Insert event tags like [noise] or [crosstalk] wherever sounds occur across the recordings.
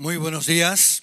Muy buenos días.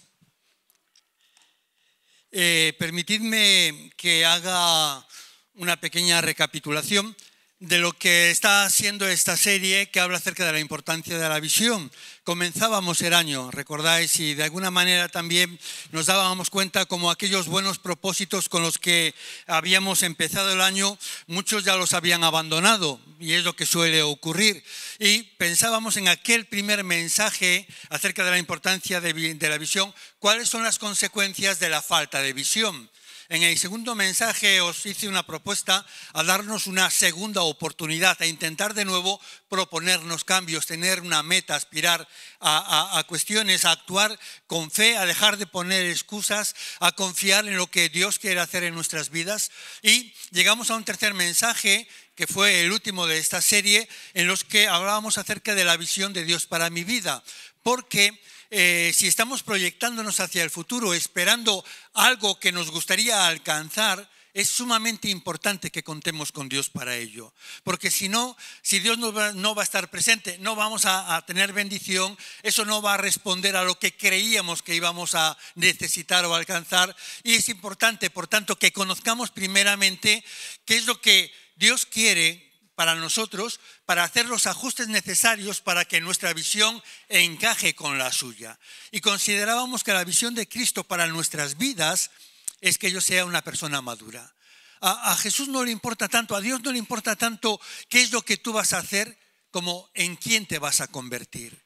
Eh, permitidme que haga una pequeña recapitulación de lo que está haciendo esta serie que habla acerca de la importancia de la visión. Comenzábamos el año, recordáis, y de alguna manera también nos dábamos cuenta como aquellos buenos propósitos con los que habíamos empezado el año, muchos ya los habían abandonado, y es lo que suele ocurrir. Y pensábamos en aquel primer mensaje acerca de la importancia de, de la visión, cuáles son las consecuencias de la falta de visión. En el segundo mensaje os hice una propuesta a darnos una segunda oportunidad, a intentar de nuevo proponernos cambios, tener una meta, aspirar a, cuestiones, a actuar con fe, a dejar de poner excusas, a confiar en lo que Dios quiere hacer en nuestras vidas. Y llegamos a un tercer mensaje que fue el último de esta serie, en los que hablábamos acerca de la visión de Dios para mi vida, porque eh, si estamos proyectándonos hacia el futuro esperando algo que nos gustaría alcanzar, es sumamente importante que contemos con Dios para ello. Porque si no, si Dios no va, a estar presente, no vamos a, a, tener bendición, eso no va a responder a lo que creíamos que íbamos a necesitar o alcanzar. Y es importante, por tanto, que conozcamos primeramente qué es lo que Dios quiere para nosotros para hacer los ajustes necesarios para que nuestra visión encaje con la suya. Y considerábamos que la visión de Cristo para nuestras vidas es que yo sea una persona madura. A, Jesús no le importa tanto, a Dios no le importa tanto qué es lo que tú vas a hacer como en quién te vas a convertir.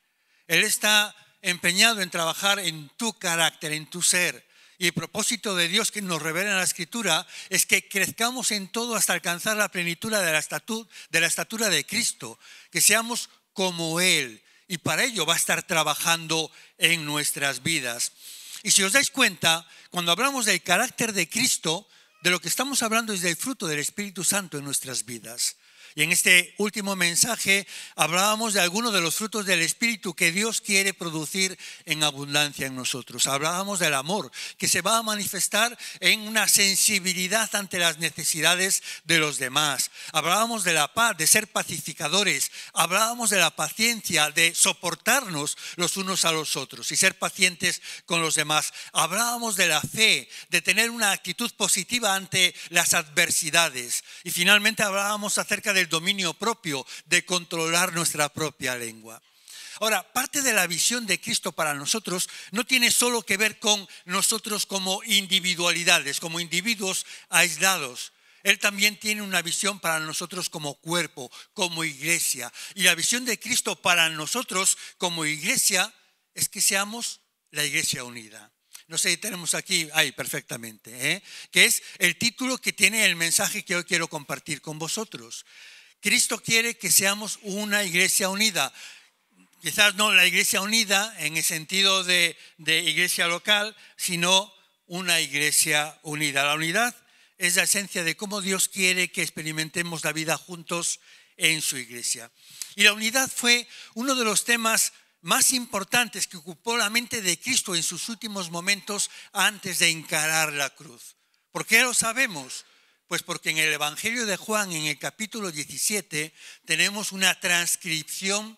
Él está empeñado en trabajar en tu carácter, en tu ser, y propósito de Dios que nos revela en la Escritura es que crezcamos en todo hasta alcanzar la plenitud de la, estatura, de la estatura de Cristo, que seamos como Él. Y para ello va a estar trabajando en nuestras vidas. Y si os dais cuenta, cuando hablamos del carácter de Cristo, de lo que estamos hablando es del fruto del Espíritu Santo en nuestras vidas. Y en este último mensaje hablábamos de algunos de los frutos del Espíritu que Dios quiere producir en abundancia en nosotros. Hablábamos del amor, que se va a manifestar en una sensibilidad ante las necesidades de los demás. Hablábamos de la paz, de ser pacificadores. Hablábamos de la paciencia, de soportarnos los unos a los otros y ser pacientes con los demás. Hablábamos de la fe, de tener una actitud positiva ante las adversidades. Y finalmente hablábamos acerca de el dominio propio, de controlar nuestra propia lengua. Ahora, parte de la visión de Cristo para nosotros no tiene solo que ver con nosotros como individualidades, como individuos aislados. Él también tiene una visión para nosotros como cuerpo, como iglesia. Y la visión de Cristo para nosotros como iglesia es que seamos la iglesia unida. No sé, tenemos aquí, ahí, perfectamente, ¿eh? que es el título que tiene el mensaje que hoy quiero compartir con vosotros. Cristo quiere que seamos una iglesia unida. Quizás no la iglesia unida en el sentido de, de iglesia local, sino una iglesia unida. La unidad es la esencia de cómo Dios quiere que experimentemos la vida juntos en su iglesia. Y la unidad fue uno de los temas más importantes que ocupó la mente de Cristo en sus últimos momentos antes de encarar la cruz. ¿Por qué lo sabemos? Pues porque en el Evangelio de Juan, en el capítulo 17, tenemos una transcripción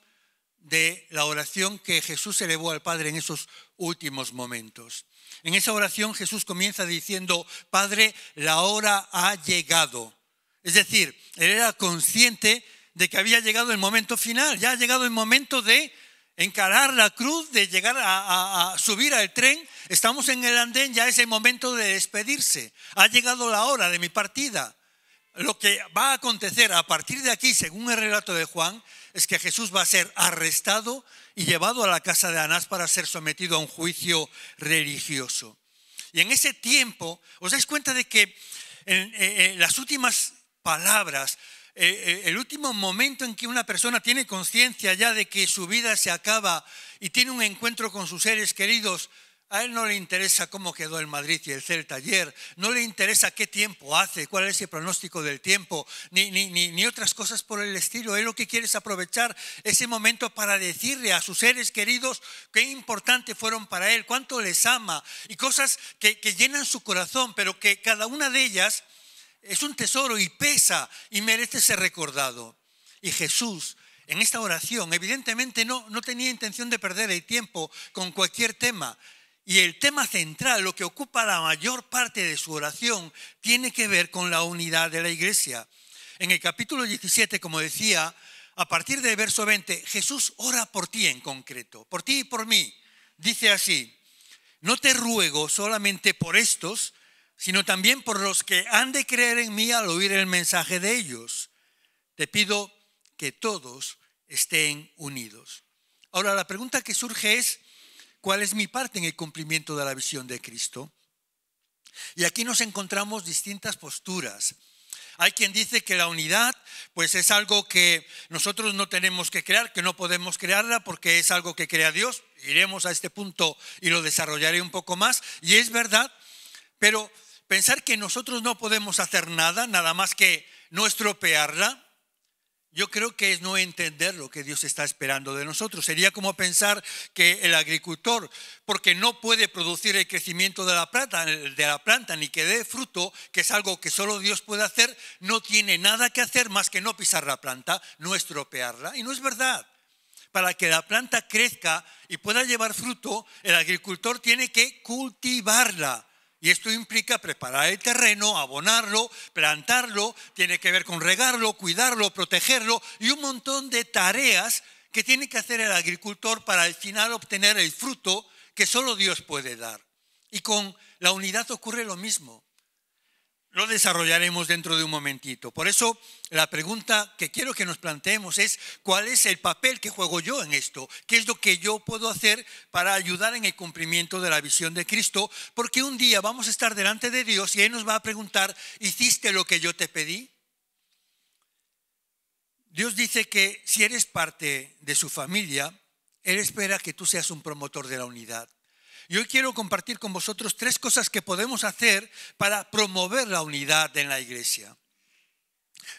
de la oración que Jesús elevó al Padre en esos últimos momentos. En esa oración Jesús comienza diciendo, Padre, la hora ha llegado. Es decir, él era consciente de que había llegado el momento final, ya ha llegado el momento de encarar la cruz, de llegar a, subir al tren. Estamos en el andén, ya es el momento de despedirse. Ha llegado la hora de mi partida. Lo que va a acontecer a partir de aquí, según el relato de Juan, es que Jesús va a ser arrestado y llevado a la casa de Anás para ser sometido a un juicio religioso. Y en ese tiempo, os dais cuenta de que en eh, eh, las últimas palabras eh, eh, el último momento en que una persona tiene conciencia ya de que su vida se acaba y tiene un encuentro con sus seres queridos, a él no le interesa cómo quedó el Madrid y el Celta ayer, no le interesa qué tiempo hace, cuál es el pronóstico del tiempo, ni, ni, otras cosas por el estilo. Él lo que quiere es aprovechar ese momento para decirle a sus seres queridos qué importante fueron para él, cuánto les ama y cosas que, que llenan su corazón, pero que cada una de ellas es un tesoro y pesa y merece ser recordado. Y Jesús, en esta oración, evidentemente no, no tenía intención de perder el tiempo con cualquier tema. Y el tema central, lo que ocupa la mayor parte de su oración, tiene que ver con la unidad de la iglesia. En el capítulo 17, como decía, a partir del verso 20, Jesús ora por ti en concreto, por ti y por mí. Dice así, no te ruego solamente por estos, sino también por los que han de creer en mí al oír el mensaje de ellos. Te pido que todos estén unidos. Ahora, la pregunta que surge es, ¿cuál es mi parte en el cumplimiento de la visión de Cristo? Y aquí nos encontramos distintas posturas. Hay quien dice que la unidad pues es algo que nosotros no tenemos que crear, que no podemos crearla porque es algo que crea Dios. Iremos a este punto y lo desarrollaré un poco más. Y es verdad, pero pensar que nosotros no podemos hacer nada, nada más que no estropearla, yo creo que es no entender lo que Dios está esperando de nosotros. Sería como pensar que el agricultor, porque no puede producir el crecimiento de la planta, de la planta ni que dé fruto, que es algo que solo Dios puede hacer, no tiene nada que hacer más que no pisar la planta, no estropearla. Y no es verdad. Para que la planta crezca y pueda llevar fruto, el agricultor tiene que cultivarla y esto implica preparar el terreno, abonarlo, plantarlo, tiene que ver con regarlo, cuidarlo, protegerlo y un montón de tareas que tiene que hacer el agricultor para al final obtener el fruto que solo Dios puede dar. Y con la unidad ocurre lo mismo lo desarrollaremos dentro de un momentito. Por eso la pregunta que quiero que nos planteemos es, ¿cuál es el papel que juego yo en esto? ¿Qué es lo que yo puedo hacer para ayudar en el cumplimiento de la visión de Cristo? Porque un día vamos a estar delante de Dios y Él nos va a preguntar, ¿hiciste lo que yo te pedí? Dios dice que si eres parte de su familia, Él espera que tú seas un promotor de la unidad yo hoy quiero compartir con vosotros tres cosas que podemos hacer para promover la unidad en la iglesia.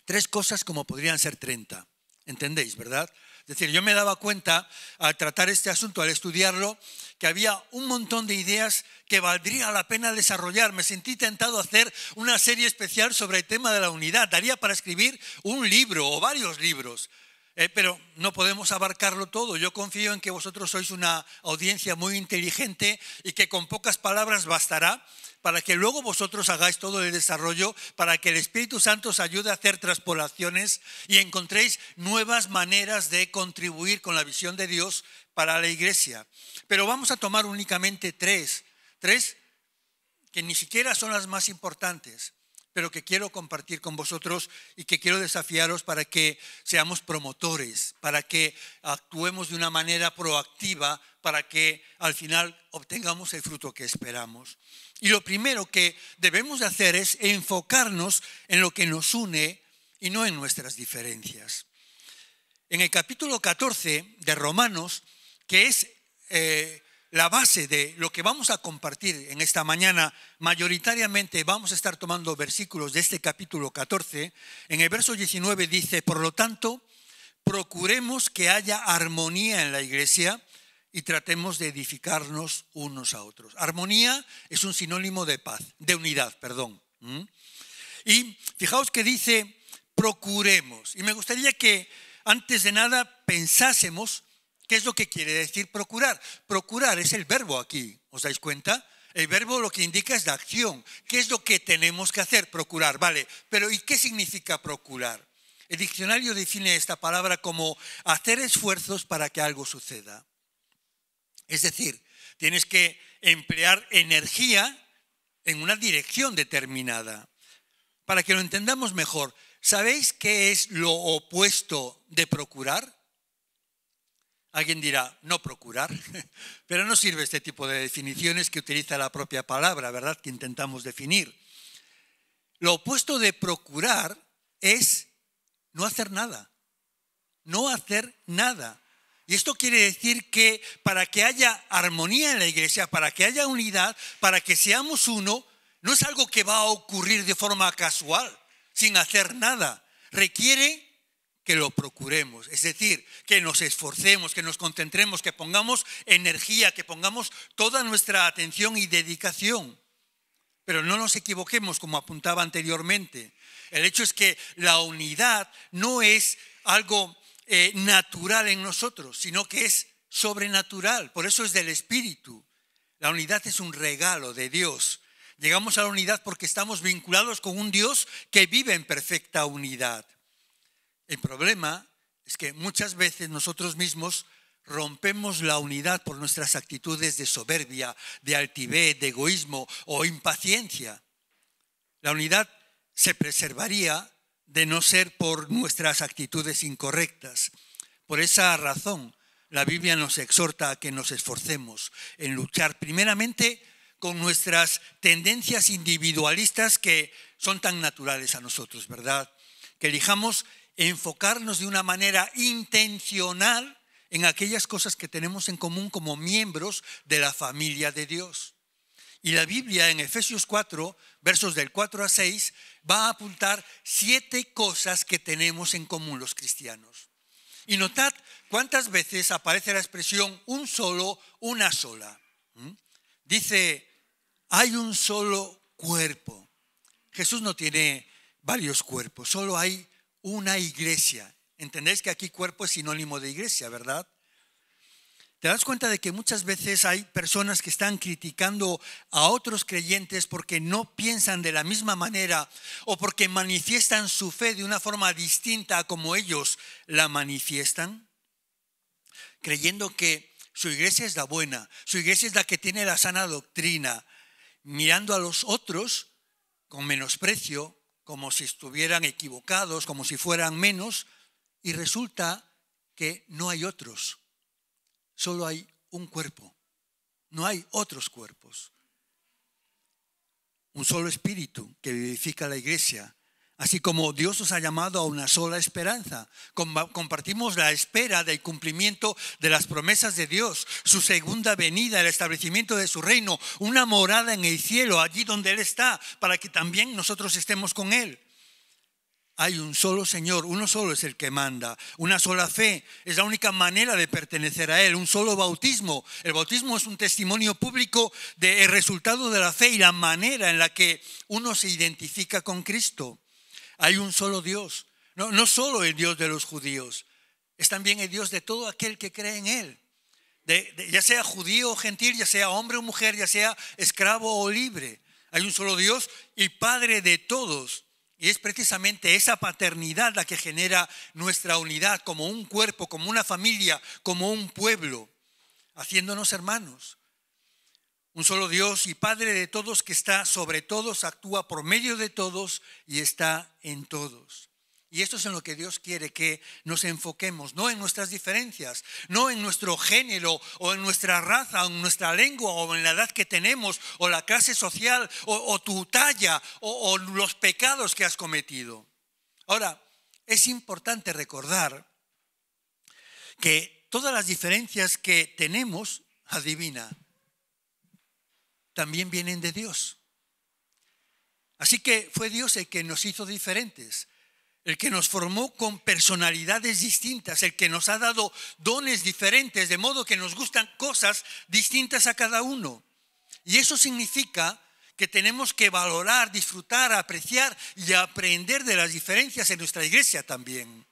Tres cosas como podrían ser 30. ¿Entendéis, verdad? Es decir, yo me daba cuenta al tratar este asunto, al estudiarlo, que había un montón de ideas que valdría la pena desarrollar. Me sentí tentado a hacer una serie especial sobre el tema de la unidad. Daría para escribir un libro o varios libros eh, pero no podemos abarcarlo todo. Yo confío en que vosotros sois una audiencia muy inteligente y que con pocas palabras bastará para que luego vosotros hagáis todo el desarrollo, para que el Espíritu Santo os ayude a hacer transpolaciones y encontréis nuevas maneras de contribuir con la visión de Dios para la iglesia. Pero vamos a tomar únicamente tres, tres que ni siquiera son las más importantes pero que quiero compartir con vosotros y que quiero desafiaros para que seamos promotores, para que actuemos de una manera proactiva, para que al final obtengamos el fruto que esperamos. Y lo primero que debemos hacer es enfocarnos en lo que nos une y no en nuestras diferencias. En el capítulo 14 de Romanos, que es eh, la base de lo que vamos a compartir en esta mañana, mayoritariamente vamos a estar tomando versículos de este capítulo 14. En el verso 19 dice, por lo tanto, procuremos que haya armonía en la iglesia y tratemos de edificarnos unos a otros. Armonía es un sinónimo de paz, de unidad, perdón. Y fijaos que dice, procuremos. Y me gustaría que antes de nada pensásemos ¿Qué es lo que quiere decir procurar? Procurar es el verbo aquí, ¿os dais cuenta? El verbo lo que indica es la acción. ¿Qué es lo que tenemos que hacer? Procurar, vale. Pero ¿y qué significa procurar? El diccionario define esta palabra como hacer esfuerzos para que algo suceda. Es decir, tienes que emplear energía en una dirección determinada. Para que lo entendamos mejor, ¿sabéis qué es lo opuesto de procurar? Alguien dirá, no procurar, [laughs] pero no sirve este tipo de definiciones que utiliza la propia palabra, ¿verdad? Que intentamos definir. Lo opuesto de procurar es no hacer nada, no hacer nada. Y esto quiere decir que para que haya armonía en la iglesia, para que haya unidad, para que seamos uno, no es algo que va a ocurrir de forma casual, sin hacer nada. Requiere que lo procuremos, es decir, que nos esforcemos, que nos concentremos, que pongamos energía, que pongamos toda nuestra atención y dedicación. Pero no nos equivoquemos, como apuntaba anteriormente. El hecho es que la unidad no es algo eh, natural en nosotros, sino que es sobrenatural, por eso es del Espíritu. La unidad es un regalo de Dios. Llegamos a la unidad porque estamos vinculados con un Dios que vive en perfecta unidad. El problema es que muchas veces nosotros mismos rompemos la unidad por nuestras actitudes de soberbia, de altivez, de egoísmo o impaciencia. La unidad se preservaría de no ser por nuestras actitudes incorrectas. Por esa razón, la Biblia nos exhorta a que nos esforcemos en luchar primeramente con nuestras tendencias individualistas que son tan naturales a nosotros, ¿verdad? Que elijamos enfocarnos de una manera intencional en aquellas cosas que tenemos en común como miembros de la familia de Dios. Y la Biblia en Efesios 4, versos del 4 a 6, va a apuntar siete cosas que tenemos en común los cristianos. Y notad cuántas veces aparece la expresión un solo, una sola. ¿Mm? Dice, hay un solo cuerpo. Jesús no tiene varios cuerpos, solo hay una iglesia. Entendéis que aquí cuerpo es sinónimo de iglesia, ¿verdad? ¿Te das cuenta de que muchas veces hay personas que están criticando a otros creyentes porque no piensan de la misma manera o porque manifiestan su fe de una forma distinta a como ellos la manifiestan? Creyendo que su iglesia es la buena, su iglesia es la que tiene la sana doctrina, mirando a los otros con menosprecio, como si estuvieran equivocados, como si fueran menos, y resulta que no hay otros, solo hay un cuerpo, no hay otros cuerpos. Un solo espíritu que vivifica la iglesia Así como Dios os ha llamado a una sola esperanza, compartimos la espera del cumplimiento de las promesas de Dios, su segunda venida, el establecimiento de su reino, una morada en el cielo, allí donde Él está, para que también nosotros estemos con Él. Hay un solo Señor, uno solo es el que manda, una sola fe, es la única manera de pertenecer a Él, un solo bautismo. El bautismo es un testimonio público del resultado de la fe y la manera en la que uno se identifica con Cristo. Hay un solo Dios. No, solo el Dios de los judíos, es también el Dios de todo aquel que cree en Él. ya sea judío o gentil, ya sea hombre o mujer, ya sea esclavo o libre. Hay un solo Dios y Padre de todos. Y es precisamente esa paternidad la que genera nuestra unidad como un cuerpo, como una familia, como un pueblo, haciéndonos hermanos un solo Dios y Padre de todos que está sobre todos, actúa por medio de todos y está en todos. Y esto es en lo que Dios quiere que nos enfoquemos, no en nuestras diferencias, no en nuestro género o en nuestra raza o en nuestra lengua o en la edad que tenemos o la clase social o, tu talla o, o los pecados que has cometido. Ahora, es importante recordar que todas las diferencias que tenemos, adivina, también vienen de Dios. Así que fue Dios el que nos hizo diferentes, el que nos formó con personalidades distintas, el que nos ha dado dones diferentes, de modo que nos gustan cosas distintas a cada uno. Y eso significa que tenemos que valorar, disfrutar, apreciar y aprender de las diferencias en nuestra iglesia también.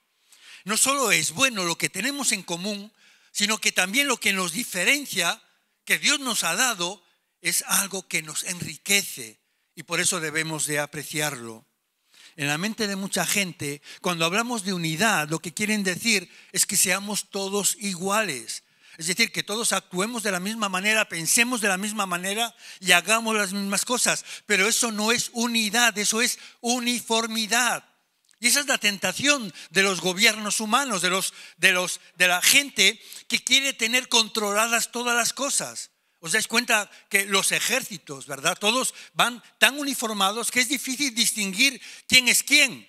No solo es bueno lo que tenemos en común, sino que también lo que nos diferencia, que Dios nos ha dado, es algo que nos enriquece y por eso debemos de apreciarlo. En la mente de mucha gente, cuando hablamos de unidad, lo que quieren decir es que seamos todos iguales. Es decir, que todos actuemos de la misma manera, pensemos de la misma manera y hagamos las mismas cosas. Pero eso no es unidad, eso es uniformidad. Y esa es la tentación de los gobiernos humanos, de, los, de, los, de la gente que quiere tener controladas todas las cosas. Os dais cuenta que los ejércitos, ¿verdad? Todos van tan uniformados que es difícil distinguir quién es quién.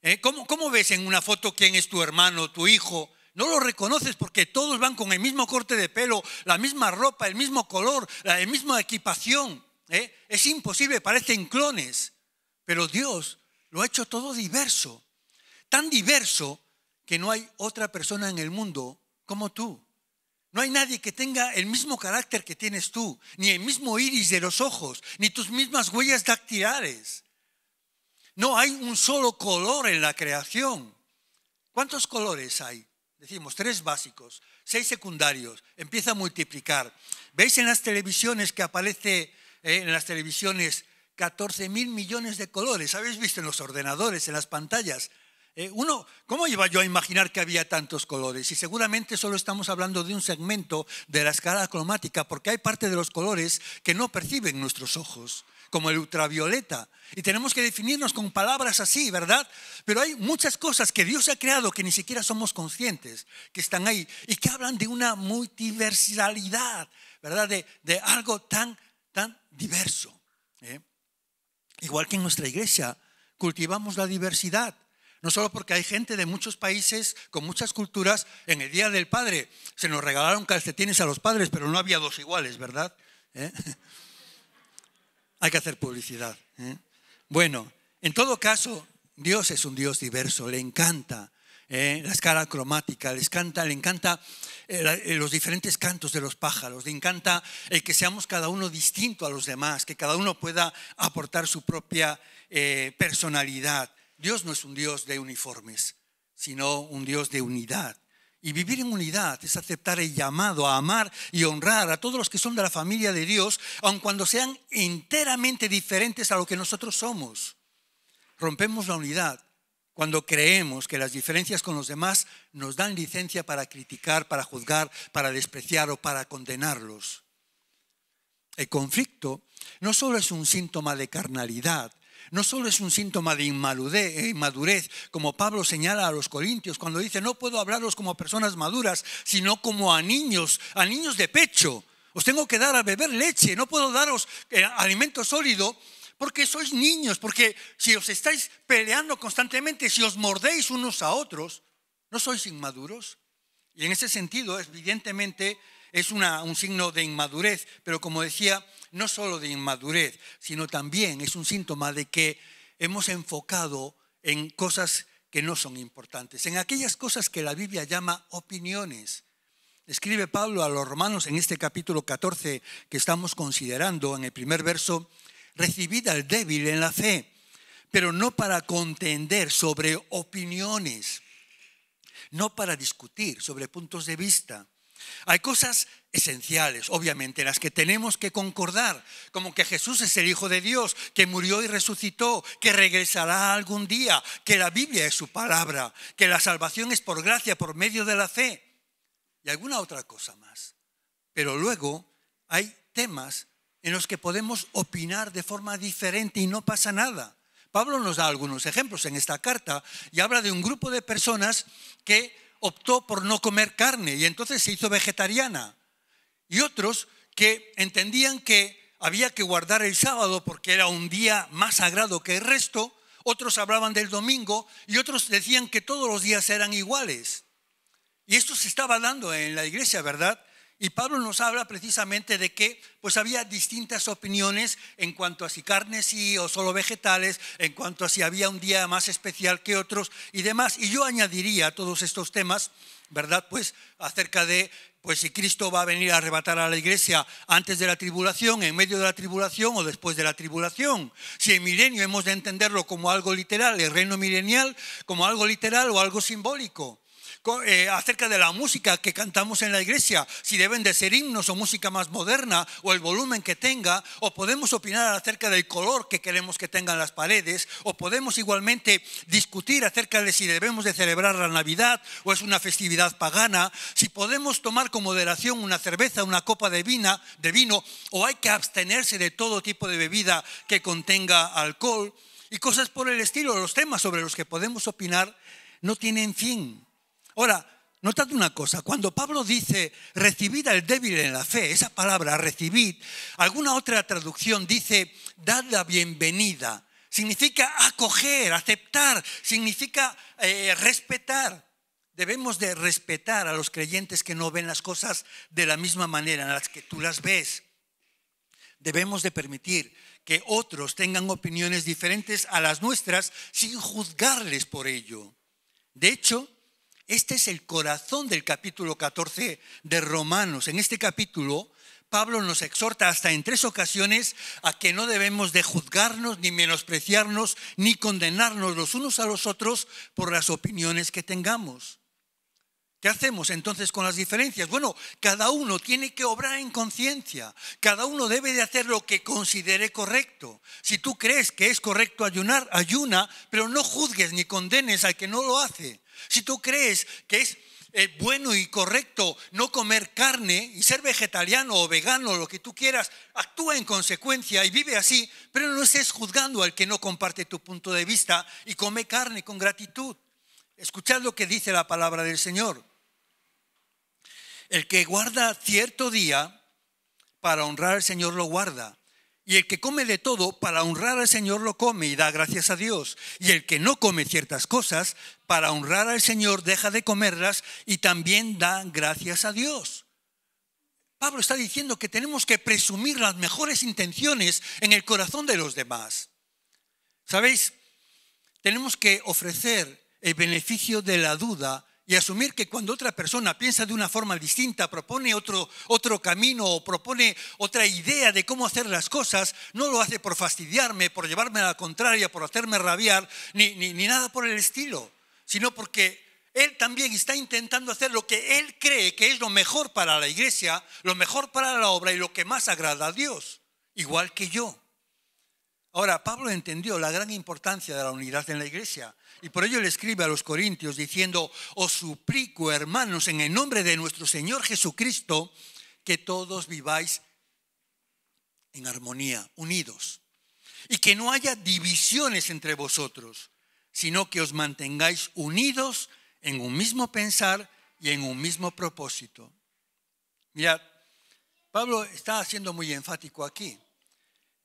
¿Eh? ¿Cómo, ves en una foto quién es tu hermano, tu hijo? No lo reconoces porque todos van con el mismo corte de pelo, la misma ropa, el mismo color, la misma equipación. ¿eh? Es imposible, parecen clones. Pero Dios lo ha hecho todo diverso. Tan diverso que no hay otra persona en el mundo como tú. No hay nadie que tenga el mismo carácter que tienes tú, ni el mismo iris de los ojos, ni tus mismas huellas dactilares. No hay un solo color en la creación. ¿Cuántos colores hay? Decimos tres básicos, seis secundarios. Empieza a multiplicar. ¿Veis en las televisiones que aparece eh, en las televisiones 14 mil millones de colores? ¿Habéis visto en los ordenadores, en las pantallas? Eh, uno, ¿cómo iba yo a imaginar que había tantos colores? Y seguramente solo estamos hablando de un segmento de la escala cromática, porque hay parte de los colores que no perciben nuestros ojos, como el ultravioleta. Y tenemos que definirnos con palabras así, ¿verdad? Pero hay muchas cosas que Dios ha creado que ni siquiera somos conscientes, que están ahí, y que hablan de una multiversalidad, ¿verdad? De, algo tan, tan diverso. ¿eh? Igual que en nuestra iglesia, cultivamos la diversidad no solo porque hay gente de muchos países con muchas culturas, en el Día del Padre se nos regalaron calcetines a los padres, pero no había dos iguales, ¿verdad? ¿Eh? [laughs] hay que hacer publicidad. ¿eh? Bueno, en todo caso, Dios es un Dios diverso, le encanta ¿eh? la escala cromática, le encanta, encanta los diferentes cantos de los pájaros, le encanta el que seamos cada uno distinto a los demás, que cada uno pueda aportar su propia personalidad. Dios no es un Dios de uniformes, sino un Dios de unidad. Y vivir en unidad es aceptar el llamado a amar y honrar a todos los que son de la familia de Dios, aun cuando sean enteramente diferentes a lo que nosotros somos. Rompemos la unidad cuando creemos que las diferencias con los demás nos dan licencia para criticar, para juzgar, para despreciar o para condenarlos. El conflicto no solo es un síntoma de carnalidad, no solo es un síntoma de eh, inmadurez, como Pablo señala a los corintios cuando dice, no puedo hablaros como personas maduras, sino como a niños, a niños de pecho. Os tengo que dar a beber leche, no puedo daros eh, alimento sólido porque sois niños, porque si os estáis peleando constantemente, si os mordéis unos a otros, no sois inmaduros. Y en ese sentido, evidentemente, es un signo de inmadurez, pero como decía, no solo de inmadurez, sino también es un síntoma de que hemos enfocado en cosas que no son importantes, en aquellas cosas que la Biblia llama opiniones. Escribe Pablo a los romanos en este capítulo 14 que estamos considerando en el primer verso, recibida al débil en la fe, pero no para contender sobre opiniones, no para discutir sobre puntos de vista, hay cosas esenciales, obviamente, las que tenemos que concordar, como que Jesús es el Hijo de Dios, que murió y resucitó, que regresará algún día, que la Biblia es su palabra, que la salvación es por gracia, por medio de la fe, y alguna otra cosa más. Pero luego hay temas en los que podemos opinar de forma diferente y no pasa nada. Pablo nos da algunos ejemplos en esta carta y habla de un grupo de personas que optó por no comer carne y entonces se hizo vegetariana. Y otros que entendían que había que guardar el sábado porque era un día más sagrado que el resto, otros hablaban del domingo y otros decían que todos los días eran iguales. Y esto se estaba dando en la iglesia, ¿verdad? Y Pablo nos habla precisamente de que pues había distintas opiniones en cuanto a si carne sí o solo vegetales, en cuanto a si había un día más especial que otros y demás. Y yo añadiría todos estos temas, ¿verdad? Pues acerca de pues si Cristo va a venir a arrebatar a la iglesia antes de la tribulación, en medio de la tribulación o después de la tribulación. Si el milenio hemos de entenderlo como algo literal, el reino milenial como algo literal o algo simbólico. Eh, acerca de la música que cantamos en la iglesia, si deben de ser himnos o música más moderna o el volumen que tenga, o podemos opinar acerca del color que queremos que tengan las paredes, o podemos igualmente discutir acerca de si debemos de celebrar la Navidad o es una festividad pagana, si podemos tomar con moderación una cerveza, una copa de, de vino, o hay que abstenerse de todo tipo de bebida que contenga alcohol y cosas por el estilo. Los temas sobre los que podemos opinar no tienen fin. Ahora, notad una cosa, cuando Pablo dice recibid al débil en la fe, esa palabra recibid, alguna otra traducción dice dad la bienvenida, significa acoger, aceptar, significa eh, respetar. Debemos de respetar a los creyentes que no ven las cosas de la misma manera en las que tú las ves. Debemos de permitir que otros tengan opiniones diferentes a las nuestras sin juzgarles por ello. De hecho, este es el corazón del capítulo 14 de Romanos. En este capítulo, Pablo nos exhorta hasta en tres ocasiones a que no debemos de juzgarnos, ni menospreciarnos, ni condenarnos los unos a los otros por las opiniones que tengamos. ¿Qué hacemos entonces con las diferencias? Bueno, cada uno tiene que obrar en conciencia, cada uno debe de hacer lo que considere correcto. Si tú crees que es correcto ayunar, ayuna, pero no juzgues ni condenes al que no lo hace. Si tú crees que es eh, bueno y correcto no comer carne y ser vegetariano o vegano, lo que tú quieras, actúa en consecuencia y vive así, pero no estés juzgando al que no comparte tu punto de vista y come carne con gratitud. Escuchad lo que dice la palabra del Señor. El que guarda cierto día, para honrar al Señor lo guarda y el que come de todo para honrar al Señor lo come y da gracias a Dios. Y el que no come ciertas cosas para honrar al Señor deja de comerlas y también da gracias a Dios. Pablo está diciendo que tenemos que presumir las mejores intenciones en el corazón de los demás. ¿Sabéis? Tenemos que ofrecer el beneficio de la duda y asumir que cuando otra persona piensa de una forma distinta, propone otro, otro camino o propone otra idea de cómo hacer las cosas, no lo hace por fastidiarme, por llevarme a la contraria, por hacerme rabiar, ni nada por el estilo, sino porque él también está intentando hacer lo que él cree que es lo mejor para la iglesia, lo mejor para la obra y lo que más agrada a Dios, igual que yo. Ahora, Pablo entendió la gran importancia de la unidad en la iglesia y por ello le escribe a los Corintios diciendo, os suplico, hermanos, en el nombre de nuestro Señor Jesucristo, que todos viváis en armonía, unidos, y que no haya divisiones entre vosotros, sino que os mantengáis unidos en un mismo pensar y en un mismo propósito. Mirad, Pablo está siendo muy enfático aquí.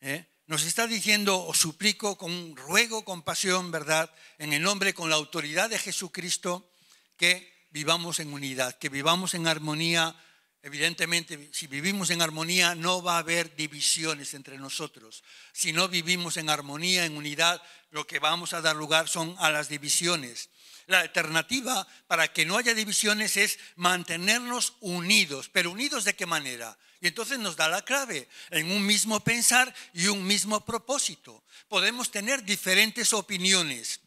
¿eh? nos está diciendo, os suplico con ruego, con pasión, ¿verdad? En el nombre, con la autoridad de Jesucristo, que vivamos en unidad, que vivamos en armonía. Evidentemente, si vivimos en armonía, no va a haber divisiones entre nosotros. Si no vivimos en armonía, en unidad, lo que vamos a dar lugar son a las divisiones. La alternativa para que no haya divisiones es mantenernos unidos. ¿Pero unidos de qué manera? Y entonces nos da la clave en un mismo pensar y un mismo propósito. Podemos tener diferentes opiniones,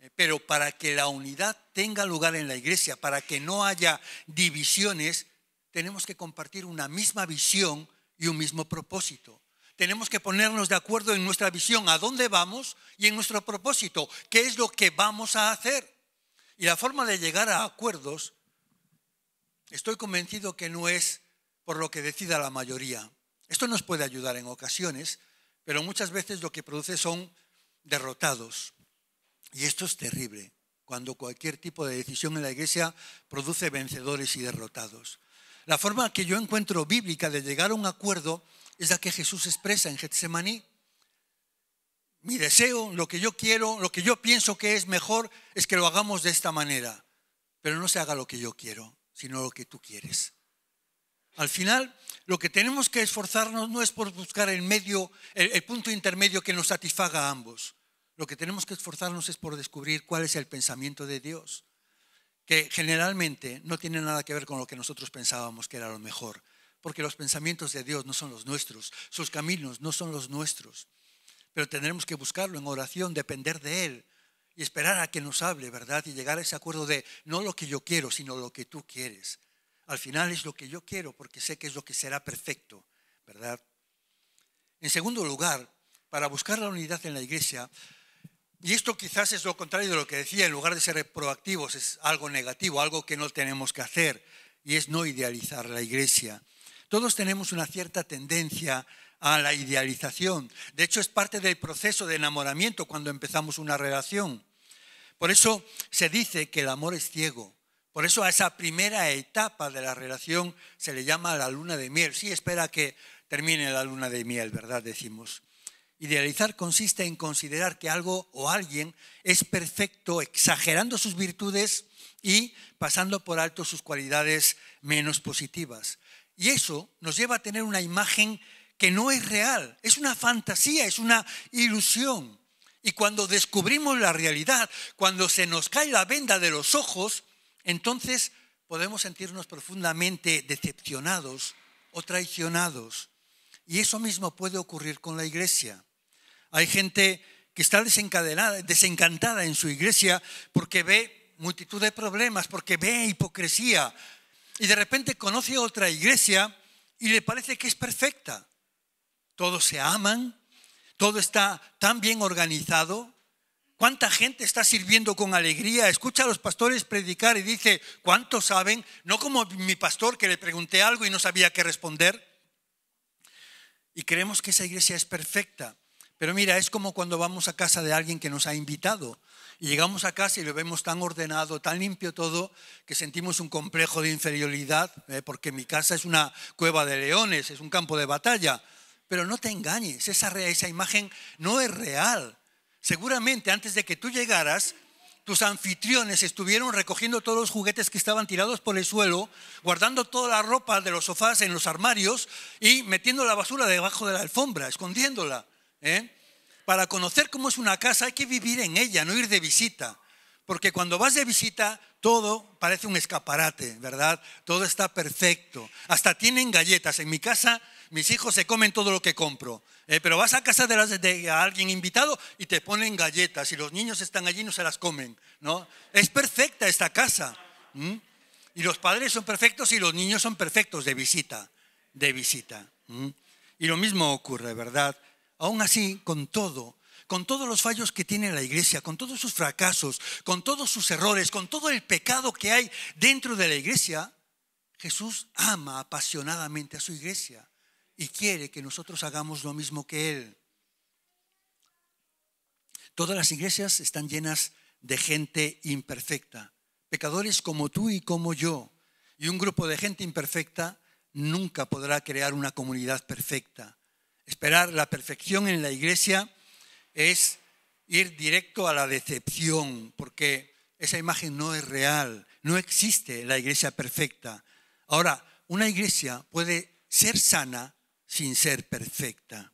eh, pero para que la unidad tenga lugar en la iglesia, para que no haya divisiones, tenemos que compartir una misma visión y un mismo propósito. Tenemos que ponernos de acuerdo en nuestra visión, a dónde vamos y en nuestro propósito, qué es lo que vamos a hacer. Y la forma de llegar a acuerdos, estoy convencido que no es por lo que decida la mayoría. Esto nos puede ayudar en ocasiones, pero muchas veces lo que produce son derrotados. Y esto es terrible, cuando cualquier tipo de decisión en la iglesia produce vencedores y derrotados. La forma que yo encuentro bíblica de llegar a un acuerdo es la que Jesús expresa en Getsemaní. Mi deseo, lo que yo quiero, lo que yo pienso que es mejor, es que lo hagamos de esta manera. Pero no se haga lo que yo quiero, sino lo que tú quieres. Al final, lo que tenemos que esforzarnos no es por buscar el medio, el, punto intermedio que nos satisfaga a ambos. Lo que tenemos que esforzarnos es por descubrir cuál es el pensamiento de Dios, que generalmente no tiene nada que ver con lo que nosotros pensábamos que era lo mejor, porque los pensamientos de Dios no son los nuestros, sus caminos no son los nuestros. Pero tendremos que buscarlo en oración, depender de Él y esperar a que nos hable, ¿verdad? Y llegar a ese acuerdo de no lo que yo quiero, sino lo que tú quieres. Al final es lo que yo quiero porque sé que es lo que será perfecto, ¿verdad? En segundo lugar, para buscar la unidad en la iglesia, y esto quizás es lo contrario de lo que decía, en lugar de ser proactivos es algo negativo, algo que no tenemos que hacer, y es no idealizar la iglesia. Todos tenemos una cierta tendencia a la idealización. De hecho, es parte del proceso de enamoramiento cuando empezamos una relación. Por eso se dice que el amor es ciego, por eso a esa primera etapa de la relación se le llama la luna de miel. Sí, espera que termine la luna de miel, ¿verdad? Decimos. Idealizar consiste en considerar que algo o alguien es perfecto exagerando sus virtudes y pasando por alto sus cualidades menos positivas. Y eso nos lleva a tener una imagen que no es real, es una fantasía, es una ilusión. Y cuando descubrimos la realidad, cuando se nos cae la venda de los ojos, entonces podemos sentirnos profundamente decepcionados o traicionados. Y eso mismo puede ocurrir con la iglesia. Hay gente que está desencadenada, desencantada en su iglesia porque ve multitud de problemas, porque ve hipocresía. Y de repente conoce otra iglesia y le parece que es perfecta. Todos se aman, todo está tan bien organizado, ¿Cuánta gente está sirviendo con alegría? Escucha a los pastores predicar y dice, ¿cuántos saben? No como mi pastor que le pregunté algo y no sabía qué responder. Y creemos que esa iglesia es perfecta. Pero mira, es como cuando vamos a casa de alguien que nos ha invitado y llegamos a casa y lo vemos tan ordenado, tan limpio todo, que sentimos un complejo de inferioridad, ¿eh? porque mi casa es una cueva de leones, es un campo de batalla. Pero no te engañes, esa, esa imagen no es real. Seguramente antes de que tú llegaras, tus anfitriones estuvieron recogiendo todos los juguetes que estaban tirados por el suelo, guardando toda la ropa de los sofás en los armarios y metiendo la basura debajo de la alfombra, escondiéndola. ¿eh? Para conocer cómo es una casa hay que vivir en ella, no ir de visita. Porque cuando vas de visita, todo parece un escaparate, ¿verdad? Todo está perfecto. Hasta tienen galletas. En mi casa mis hijos se comen todo lo que compro. Eh, pero vas a casa de, alguien invitado y te ponen galletas y los niños están allí y no se las comen. ¿no? Es perfecta esta casa. Y los padres son perfectos y los niños son perfectos de visita. De visita. Y lo mismo ocurre, ¿verdad? Aún así, con todo, con todos los fallos que tiene la iglesia, con todos sus fracasos, con todos sus errores, con todo el pecado que hay dentro de la iglesia, Jesús ama apasionadamente a su iglesia y quiere que nosotros hagamos lo mismo que Él. Todas las iglesias están llenas de gente imperfecta, pecadores como tú y como yo. Y un grupo de gente imperfecta nunca podrá crear una comunidad perfecta. Esperar la perfección en la iglesia es ir directo a la decepción, porque esa imagen no es real, no existe la iglesia perfecta. Ahora, una iglesia puede ser sana sin ser perfecta.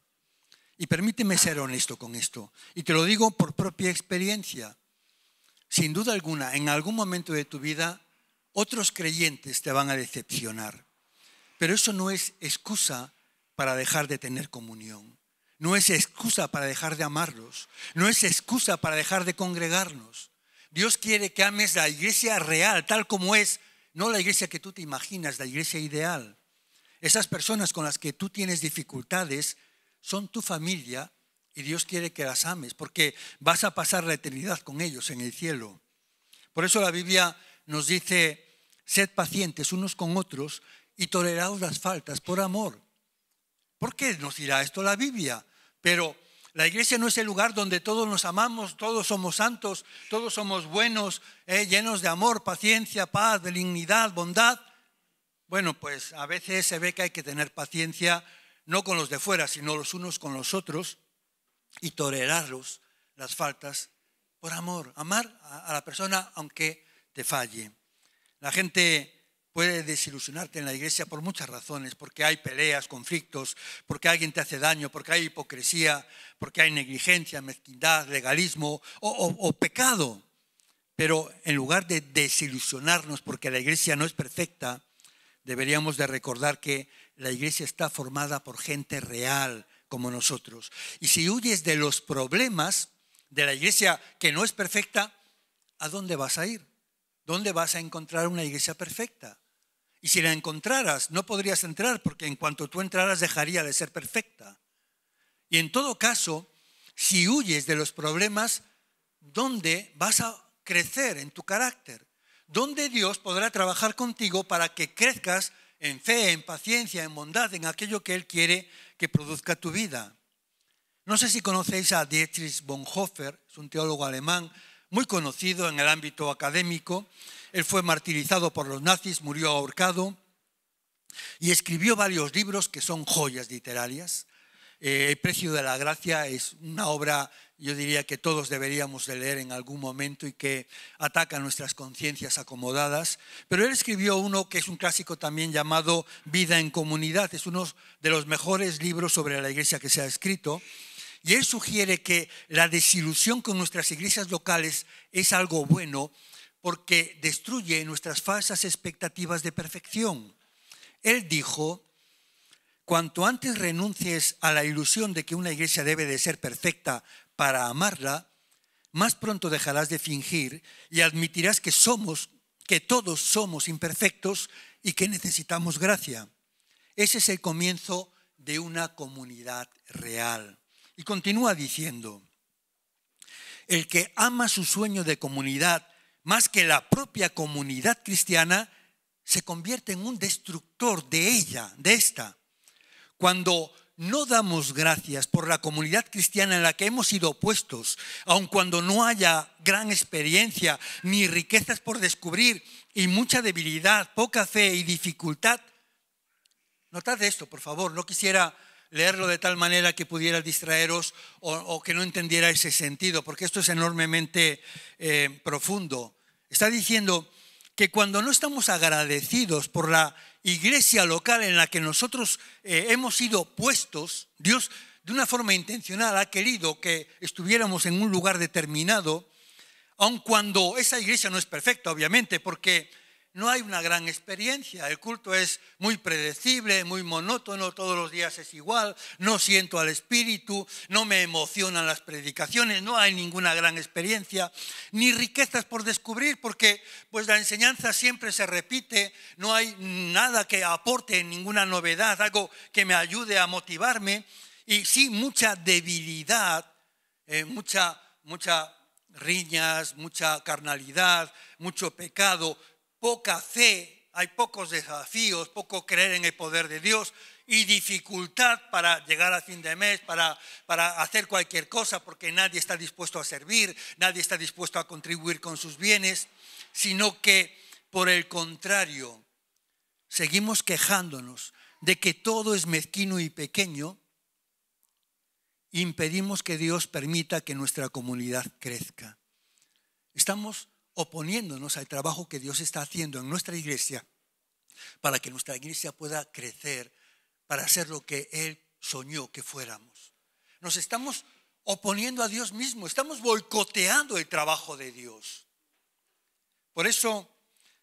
Y permíteme ser honesto con esto. Y te lo digo por propia experiencia. Sin duda alguna, en algún momento de tu vida, otros creyentes te van a decepcionar. Pero eso no es excusa para dejar de tener comunión. No es excusa para dejar de amarlos. No es excusa para dejar de congregarnos. Dios quiere que ames la iglesia real, tal como es, no la iglesia que tú te imaginas, la iglesia ideal. Esas personas con las que tú tienes dificultades son tu familia y Dios quiere que las ames porque vas a pasar la eternidad con ellos en el cielo. Por eso la Biblia nos dice, sed pacientes unos con otros y toleraos las faltas por amor. ¿Por qué nos dirá esto la Biblia? Pero la iglesia no es el lugar donde todos nos amamos, todos somos santos, todos somos buenos, eh, llenos de amor, paciencia, paz, benignidad, bondad. Bueno, pues a veces se ve que hay que tener paciencia, no con los de fuera, sino los unos con los otros, y tolerarlos, las faltas, por amor, amar a la persona aunque te falle. La gente puede desilusionarte en la iglesia por muchas razones, porque hay peleas, conflictos, porque alguien te hace daño, porque hay hipocresía, porque hay negligencia, mezquindad, legalismo o, o pecado. Pero en lugar de desilusionarnos porque la iglesia no es perfecta, deberíamos de recordar que la iglesia está formada por gente real como nosotros. Y si huyes de los problemas de la iglesia que no es perfecta, ¿a dónde vas a ir? ¿Dónde vas a encontrar una iglesia perfecta? Y si la encontraras, no podrías entrar porque en cuanto tú entraras dejaría de ser perfecta. Y en todo caso, si huyes de los problemas, ¿dónde vas a crecer en tu carácter? ¿Dónde Dios podrá trabajar contigo para que crezcas en fe, en paciencia, en bondad, en aquello que Él quiere que produzca tu vida. No sé si conocéis a Dietrich Bonhoeffer, es un teólogo alemán muy conocido en el ámbito académico. Él fue martirizado por los nazis, murió ahorcado y escribió varios libros que son joyas literarias. Eh, el precio de la gracia es una obra yo diría que todos deberíamos de leer en algún momento y que ataca nuestras conciencias acomodadas. Pero él escribió uno que es un clásico también llamado Vida en Comunidad. Es uno de los mejores libros sobre la iglesia que se ha escrito. Y él sugiere que la desilusión con nuestras iglesias locales es algo bueno porque destruye nuestras falsas expectativas de perfección. Él dijo, cuanto antes renuncies a la ilusión de que una iglesia debe de ser perfecta para amarla, más pronto dejarás de fingir y admitirás que somos, que todos somos imperfectos y que necesitamos gracia. Ese es el comienzo de una comunidad real. Y continúa diciendo, el que ama su sueño de comunidad más que la propia comunidad cristiana, se convierte en un destructor de ella, de esta. Cuando no damos gracias por la comunidad cristiana en la que hemos sido puestos, aun cuando no haya gran experiencia, ni riquezas por descubrir, y mucha debilidad, poca fe y dificultad. Notad esto, por favor, no quisiera leerlo de tal manera que pudiera distraeros o, que no entendiera ese sentido, porque esto es enormemente eh, profundo. Está diciendo que cuando no estamos agradecidos por la iglesia local en la que nosotros eh, hemos sido puestos, Dios de una forma intencional ha querido que estuviéramos en un lugar determinado, aun cuando esa iglesia no es perfecta, obviamente, porque no hay una gran experiencia. El culto es muy predecible, muy monótono, todos los días es igual, no siento al Espíritu, no me emocionan las predicaciones, no hay ninguna gran experiencia, ni riquezas por descubrir, porque pues la enseñanza siempre se repite, no hay nada que aporte ninguna novedad, algo que me ayude a motivarme, y sí mucha debilidad, eh, mucha, mucha riñas, mucha carnalidad, mucho pecado, poca fe, hay pocos desafíos, poco creer en el poder de Dios y dificultad para llegar a fin de mes, para, para hacer cualquier cosa, porque nadie está dispuesto a servir, nadie está dispuesto a contribuir con sus bienes, sino que por el contrario, seguimos quejándonos de que todo es mezquino y pequeño, impedimos que Dios permita que nuestra comunidad crezca. Estamos oponiéndonos al trabajo que Dios está haciendo en nuestra iglesia para que nuestra iglesia pueda crecer, para hacer lo que Él soñó que fuéramos. Nos estamos oponiendo a Dios mismo, estamos boicoteando el trabajo de Dios. Por eso,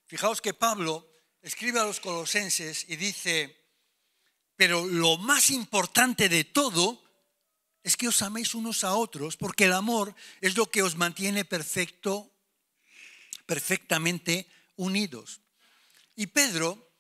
fijaos que Pablo escribe a los colosenses y dice, pero lo más importante de todo es que os améis unos a otros, porque el amor es lo que os mantiene perfecto perfectamente unidos. Y Pedro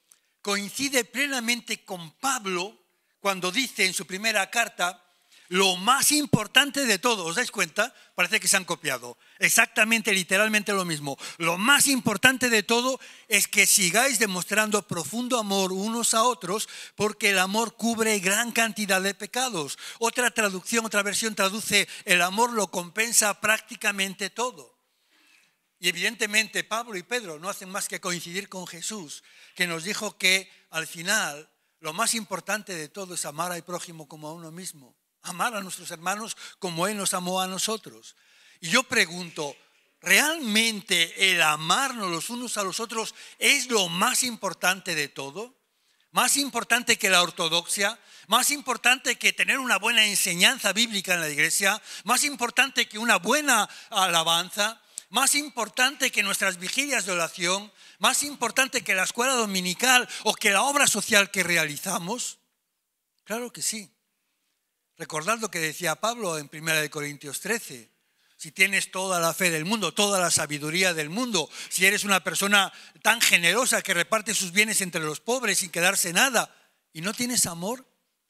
coincide plenamente con Pablo cuando dice en su primera carta, lo más importante de todo, ¿os dais cuenta? Parece que se han copiado. Exactamente, literalmente lo mismo. Lo más importante de todo es que sigáis demostrando profundo amor unos a otros, porque el amor cubre gran cantidad de pecados. Otra traducción, otra versión traduce, el amor lo compensa prácticamente todo. Y evidentemente Pablo y Pedro no hacen más que coincidir con Jesús, que nos dijo que al final lo más importante de todo es amar al prójimo como a uno mismo, amar a nuestros hermanos como Él nos amó a nosotros. Y yo pregunto, ¿realmente el amarnos los unos a los otros es lo más importante de todo? ¿Más importante que la ortodoxia? ¿Más importante que tener una buena enseñanza bíblica en la iglesia? ¿Más importante que una buena alabanza? más importante que nuestras vigilias de oración, más importante que la escuela dominical o que la obra social que realizamos? Claro que sí. Recordad lo que decía Pablo en 1 Corintios 13. Si tienes toda la fe del mundo, toda la sabiduría del mundo, si eres una persona tan generosa que reparte sus bienes entre los pobres sin quedarse nada y no tienes amor,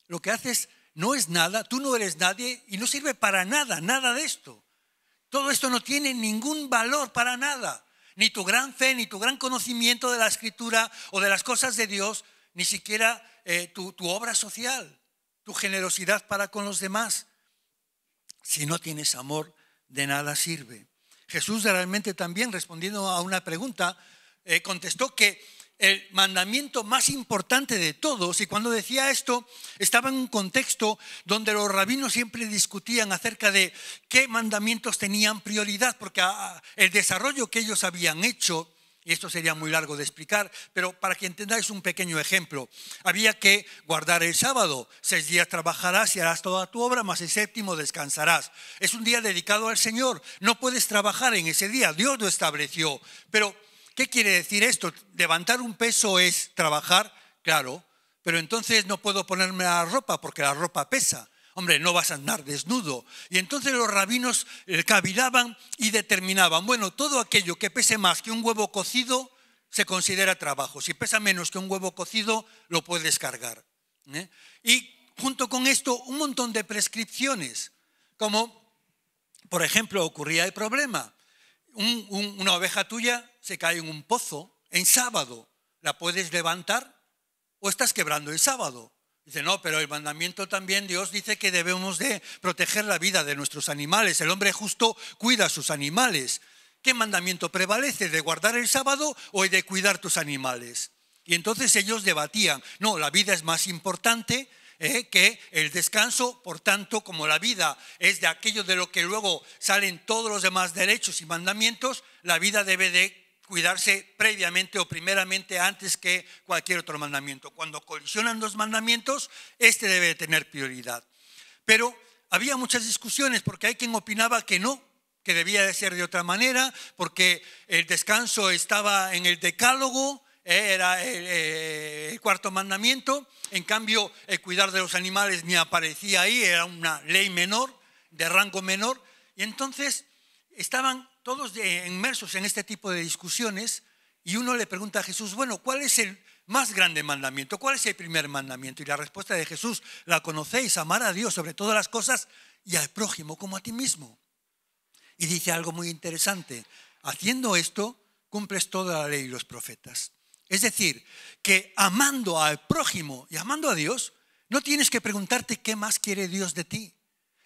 lo que haces no es nada, tú no eres nadie y no sirve para nada, nada de esto. Todo esto no tiene ningún valor para nada. Ni tu gran fe, ni tu gran conocimiento de la escritura o de las cosas de Dios, ni siquiera eh, tu, obra social, tu generosidad para con los demás. Si no tienes amor, de nada sirve. Jesús realmente también, respondiendo a una pregunta, eh, contestó que el mandamiento más importante de todos. Y cuando decía esto, estaba en un contexto donde los rabinos siempre discutían acerca de qué mandamientos tenían prioridad, porque ah, ah, el desarrollo que ellos habían hecho, y esto sería muy largo de explicar, pero para que entendáis un pequeño ejemplo, había que guardar el sábado, seis días trabajarás y harás toda tu obra, más el séptimo descansarás. Es un día dedicado al Señor, no puedes trabajar en ese día, Dios lo estableció, pero ¿Qué quiere decir esto? Levantar un peso es trabajar, claro, pero entonces no puedo ponerme la ropa porque la ropa pesa. Hombre, no vas a andar desnudo. Y entonces los rabinos eh, cavilaban y determinaban, bueno, todo aquello que pese más que un huevo cocido se considera trabajo. Si pesa menos que un huevo cocido, lo puedes cargar. ¿eh? Y junto con esto, un montón de prescripciones, como, por ejemplo, ocurría el problema. una oveja tuya se cae en un pozo en sábado, ¿la puedes levantar? ¿O estás quebrando el sábado? Dice, no, pero el mandamiento también Dios dice que debemos de proteger la vida de nuestros animales. El hombre justo cuida a sus animales. ¿Qué mandamiento prevalece? ¿De guardar el sábado o de cuidar tus animales? Y entonces ellos debatían, no, la vida es más importante eh, que el descanso, por tanto, como la vida es de aquello de lo que luego salen todos los demás derechos y mandamientos, la vida debe de cuidarse previamente o primeramente antes que cualquier otro mandamiento. Cuando colisionan dos mandamientos, este debe tener prioridad. Pero había muchas discusiones porque hay quien opinaba que no, que debía de ser de otra manera, porque el descanso estaba en el decálogo, eh, era eh, el, cuarto mandamiento, en cambio el cuidar de los animales ni aparecía ahí, era una ley menor, de rango menor, y entonces estaban todos inmersos en este tipo de discusiones y uno le pregunta a Jesús, bueno, ¿cuál es el más grande mandamiento? ¿Cuál es el primer mandamiento? Y la respuesta de Jesús, la conocéis, amar a Dios sobre todas las cosas y al prójimo como a ti mismo. Y dice algo muy interesante, haciendo esto cumples toda la ley y los profetas. Es decir, que amando al prójimo y amando a Dios, no tienes que preguntarte qué más quiere Dios de ti.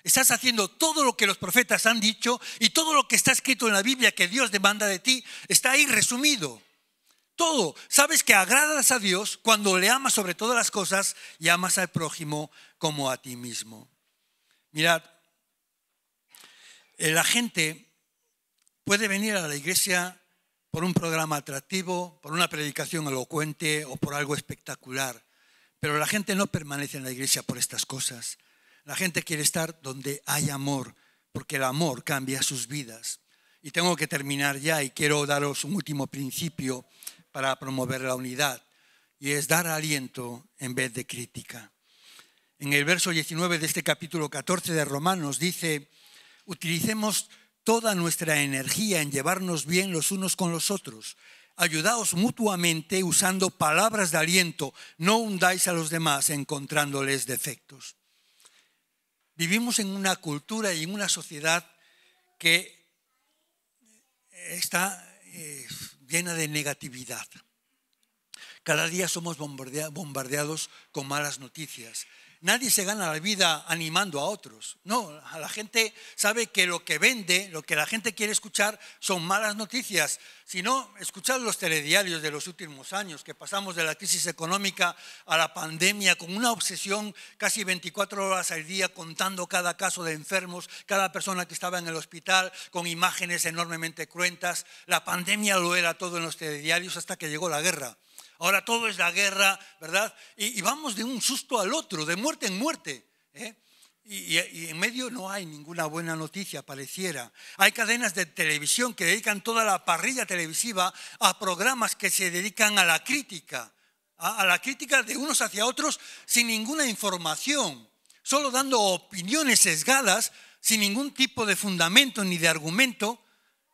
Estás haciendo todo lo que los profetas han dicho y todo lo que está escrito en la Biblia que Dios demanda de ti está ahí resumido. Todo. Sabes que agradas a Dios cuando le amas sobre todas las cosas y amas al prójimo como a ti mismo. Mirad, eh, la gente puede venir a la iglesia por un programa atractivo, por una predicación elocuente o por algo espectacular, pero la gente no permanece en la iglesia por estas cosas. La gente quiere estar donde hay amor, porque el amor cambia sus vidas. Y tengo que terminar ya y quiero daros un último principio para promover la unidad, y es dar aliento en vez de crítica. En el verso 19 de este capítulo 14 de Romanos dice, utilicemos toda nuestra energía en llevarnos bien los unos con los otros. Ayudaos mutuamente usando palabras de aliento, no hundáis a los demás encontrándoles defectos. Vivimos en una cultura y en una sociedad que está eh, llena de negatividad. Cada día somos bombardeados con malas noticias nadie se gana la vida animando a otros. No, a la gente sabe que lo que vende, lo que la gente quiere escuchar son malas noticias. Si no, escuchad los telediarios de los últimos años, que pasamos de la crisis económica a la pandemia con una obsesión casi 24 horas al día contando cada caso de enfermos, cada persona que estaba en el hospital, con imágenes enormemente cruentas. La pandemia lo era todo en los telediarios hasta que llegó la guerra ahora todo es la guerra, ¿verdad? Y, vamos de un susto al otro, de muerte en muerte. ¿eh? Y, en medio no hay ninguna buena noticia, pareciera. Hay cadenas de televisión que dedican toda la parrilla televisiva a programas que se dedican a la crítica, a la crítica de unos hacia otros sin ninguna información, solo dando opiniones sesgadas, sin ningún tipo de fundamento ni de argumento,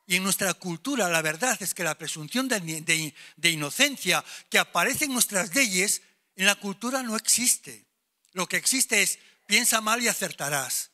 y en nuestra cultura la verdad es que la presunción de, inocencia que aparece en nuestras leyes, en la cultura no existe. Lo que existe es piensa mal y acertarás.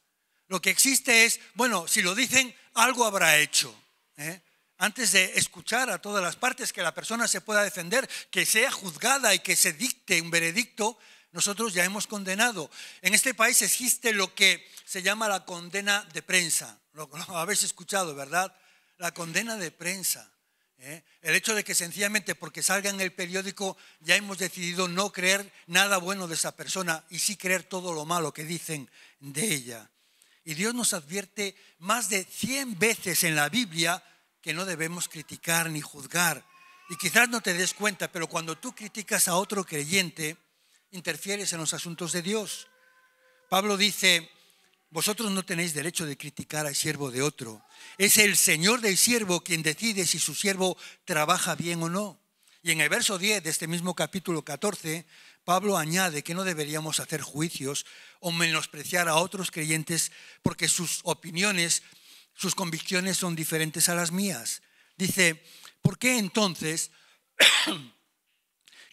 Lo que existe es, bueno, si lo dicen, algo habrá hecho. ¿eh? Antes de escuchar a todas las partes, que la persona se pueda defender, que sea juzgada y que se dicte un veredicto, nosotros ya hemos condenado. En este país existe lo que se llama la condena de prensa. lo habéis escuchado, ¿verdad? la condena de prensa. ¿eh? El hecho de que sencillamente porque salga en el periódico ya hemos decidido no creer nada bueno de esa persona y sí creer todo lo malo que dicen de ella. Y Dios nos advierte más de 100 veces en la Biblia que no debemos criticar ni juzgar. Y quizás no te des cuenta, pero cuando tú criticas a otro creyente, interfieres en los asuntos de Dios. Pablo dice vosotros no tenéis derecho de criticar al siervo de otro. Es el Señor del siervo quien decide si su siervo trabaja bien o no. Y en el verso 10 de este mismo capítulo 14, Pablo añade que no deberíamos hacer juicios o menospreciar a otros creyentes porque sus opiniones, sus convicciones son diferentes a las mías. Dice, ¿por qué entonces [coughs]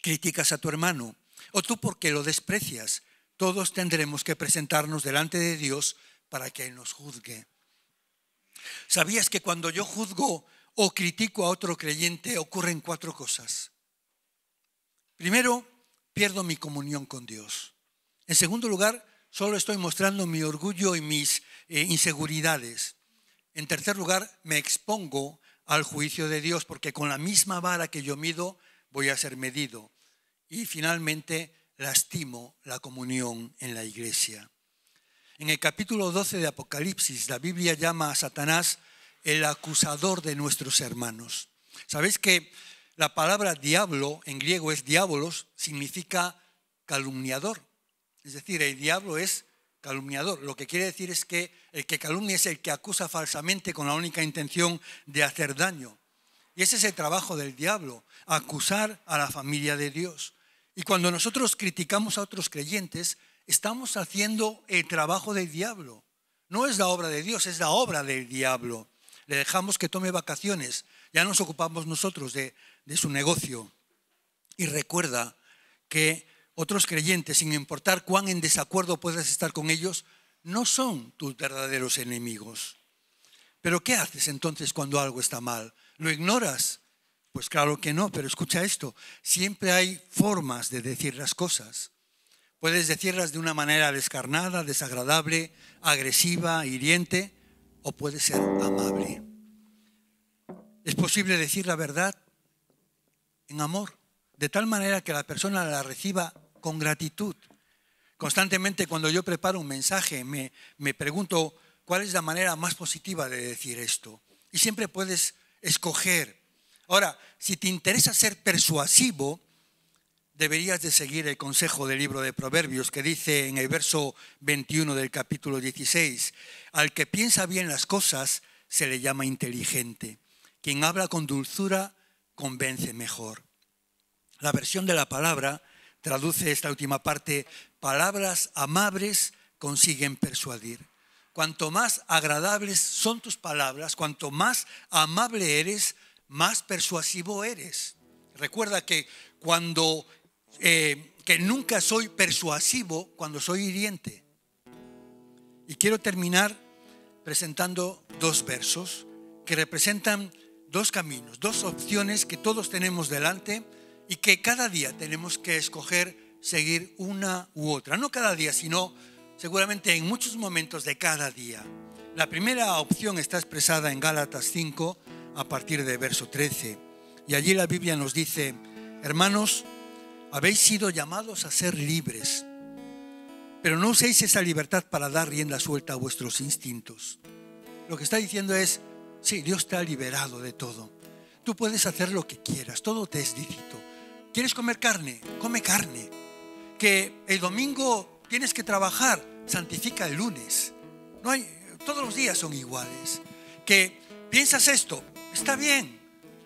criticas a tu hermano? ¿O tú por qué lo desprecias? todos tendremos que presentarnos delante de Dios para que Él nos juzgue. ¿Sabías que cuando yo juzgo o critico a otro creyente ocurren cuatro cosas? Primero, pierdo mi comunión con Dios. En segundo lugar, solo estoy mostrando mi orgullo y mis eh, inseguridades. En tercer lugar, me expongo al juicio de Dios porque con la misma vara que yo mido voy a ser medido. Y finalmente, lastimo la comunión en la iglesia. En el capítulo 12 de Apocalipsis, la Biblia llama a Satanás el acusador de nuestros hermanos. ¿Sabéis que la palabra diablo en griego es diabolos, significa calumniador? Es decir, el diablo es calumniador. Lo que quiere decir es que el que calumnia es el que acusa falsamente con la única intención de hacer daño. Y ese es el trabajo del diablo, acusar a la familia de Dios. Y cuando nosotros criticamos a otros creyentes, estamos haciendo el trabajo del diablo. No es la obra de Dios, es la obra del diablo. Le dejamos que tome vacaciones. Ya nos ocupamos nosotros de, de su negocio. Y recuerda que otros creyentes, sin importar cuán en desacuerdo puedas estar con ellos, no son tus verdaderos enemigos. Pero ¿qué haces entonces cuando algo está mal? ¿Lo ignoras? Pues claro que no, pero escucha esto, siempre hay formas de decir las cosas. Puedes decirlas de una manera descarnada, desagradable, agresiva, hiriente, o puede ser amable. Es posible decir la verdad en amor, de tal manera que la persona la reciba con gratitud. Constantemente cuando yo preparo un mensaje me, me pregunto cuál es la manera más positiva de decir esto. Y siempre puedes escoger Ahora, si te interesa ser persuasivo, deberías de seguir el consejo del libro de Proverbios que dice en el verso 21 del capítulo 16, al que piensa bien las cosas se le llama inteligente, quien habla con dulzura convence mejor. La versión de la palabra traduce esta última parte, palabras amables consiguen persuadir. Cuanto más agradables son tus palabras, cuanto más amable eres, más persuasivo eres. Recuerda que cuando, eh, que nunca soy persuasivo cuando soy hiriente. Y quiero terminar presentando dos versos que representan dos caminos, dos opciones que todos tenemos delante y que cada día tenemos que escoger seguir una u otra. No cada día, sino seguramente en muchos momentos de cada día. La primera opción está expresada en Gálatas 5, a partir de verso 13. Y allí la Biblia nos dice, hermanos, habéis sido llamados a ser libres, pero no uséis esa libertad para dar rienda suelta a vuestros instintos. Lo que está diciendo es, sí, Dios te ha liberado de todo. Tú puedes hacer lo que quieras, todo te es lícito. ¿Quieres comer carne? Come carne. Que el domingo tienes que trabajar, santifica el lunes. No hay, todos los días son iguales. Que piensas esto, Está bien,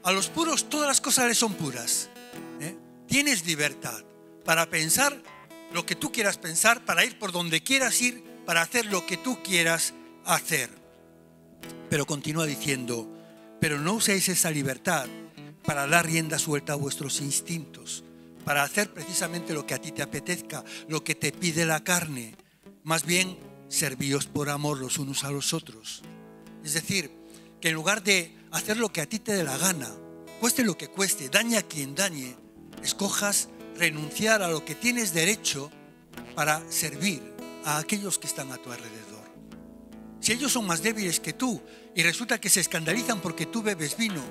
a los puros todas las cosas le son puras. ¿eh? Tienes libertad para pensar lo que tú quieras pensar, para ir por donde quieras ir, para hacer lo que tú quieras hacer. Pero continúa diciendo, pero no uséis esa libertad para dar rienda suelta a vuestros instintos, para hacer precisamente lo que a ti te apetezca, lo que te pide la carne. Más bien, servíos por amor los unos a los otros. Es decir, que en lugar de hacer lo que a ti te dé la gana, cueste lo que cueste, dañe a quien dañe, escojas renunciar a lo que tienes derecho para servir a aquellos que están a tu alrededor. Si ellos son más débiles que tú y resulta que se escandalizan porque tú bebes vino,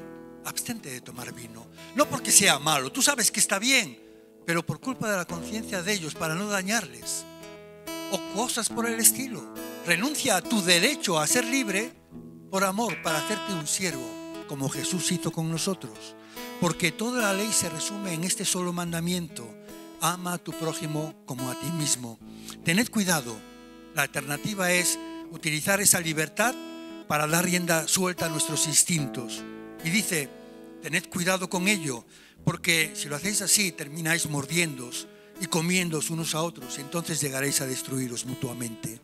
abstente de tomar vino. No porque sea malo, tú sabes que está bien, pero por culpa de la conciencia de ellos, para no dañarles. O cosas por el estilo. Renuncia a tu derecho a ser libre por amor, para hacerte un siervo, como Jesús hizo con nosotros. Porque toda la ley se resume en este solo mandamiento. Ama a tu prójimo como a ti mismo. Tened cuidado. La alternativa es utilizar esa libertad para dar rienda suelta a nuestros instintos. Y dice, tened cuidado con ello, porque si lo hacéis así termináis mordiéndos y comiéndos unos a otros, entonces llegaréis a destruiros mutuamente.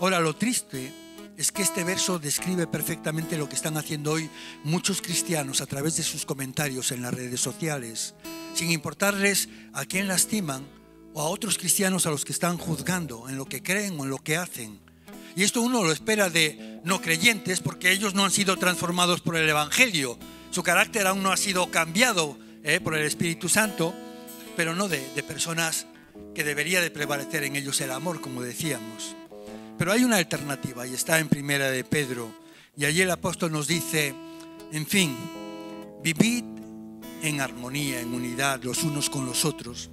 Ahora, lo triste es que este verso describe perfectamente lo que están haciendo hoy muchos cristianos a través de sus comentarios en las redes sociales, sin importarles a quién lastiman o a otros cristianos a los que están juzgando en lo que creen o en lo que hacen. Y esto uno lo espera de no creyentes porque ellos no han sido transformados por el Evangelio. Su carácter aún no ha sido cambiado eh, por el Espíritu Santo, pero no de, de personas que debería de prevalecer en ellos el amor, como decíamos. Pero hay una alternativa y está en primera de Pedro. Y allí el apóstol nos dice, en fin, vivid en armonía, en unidad los unos con los otros.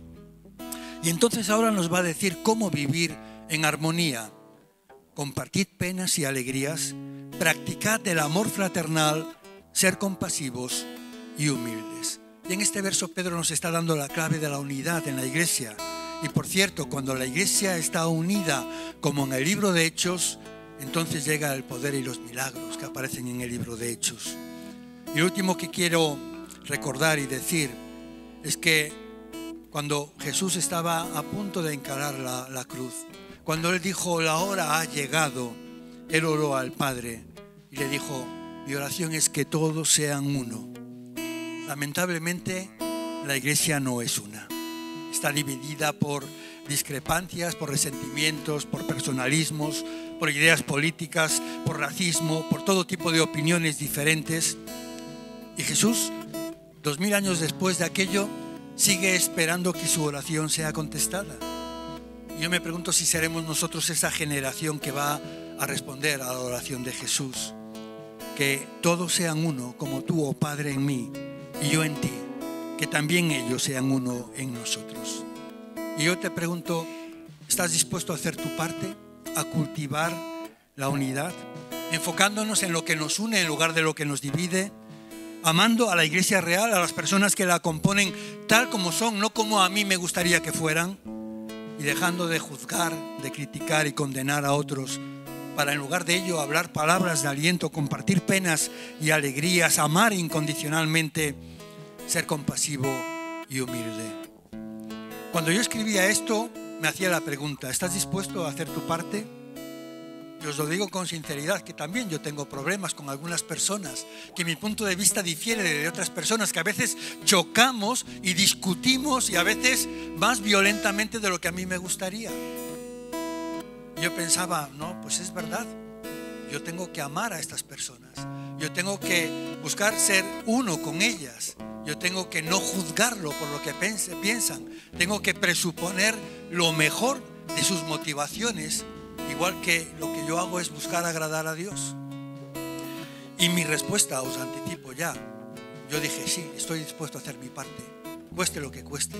Y entonces ahora nos va a decir cómo vivir en armonía. Compartid penas y alegrías, practicad el amor fraternal, ser compasivos y humildes. Y en este verso Pedro nos está dando la clave de la unidad en la iglesia y por cierto, cuando la iglesia está unida, como en el libro de Hechos, entonces llega el poder y los milagros que aparecen en el libro de Hechos. Y lo último que quiero recordar y decir es que cuando Jesús estaba a punto de encarar la, cruz, cuando él dijo, la hora ha llegado, él oró al Padre y le dijo, mi oración es que todos sean uno. Lamentablemente, la iglesia no es una está dividida por discrepancias, por resentimientos, por personalismos, por ideas políticas, por racismo, por todo tipo de opiniones diferentes. Y Jesús, dos mil años después de aquello, sigue esperando que su oración sea contestada. Y yo me pregunto si seremos nosotros esa generación que va a responder a la oración de Jesús. Que todos sean uno, como tú, oh Padre, en mí y yo en ti que también ellos sean uno en nosotros. Y yo te pregunto, ¿estás dispuesto a hacer tu parte, a cultivar la unidad, enfocándonos en lo que nos une en lugar de lo que nos divide? amando a la iglesia real, a las personas que la componen tal como son, no como a mí me gustaría que fueran, y dejando de juzgar, de criticar y condenar a otros, para en lugar de ello hablar palabras de aliento, compartir penas y alegrías, amar incondicionalmente ser compasivo y humilde. Cuando yo escribía esto, me hacía la pregunta, ¿estás dispuesto a hacer tu parte? Yo os lo digo con sinceridad, que también yo tengo problemas con algunas personas, que mi punto de vista difiere de otras personas, que a veces chocamos y discutimos y a veces más violentamente de lo que a mí me gustaría. Yo pensaba, no, pues es verdad, yo tengo que amar a estas personas, yo tengo que buscar ser uno con ellas, yo tengo que no juzgarlo por lo que piensan. Tengo que presuponer lo mejor de sus motivaciones, igual que lo que yo hago es buscar agradar a Dios. Y mi respuesta os anticipo ya. Yo dije, sí, estoy dispuesto a hacer mi parte, cueste lo que cueste.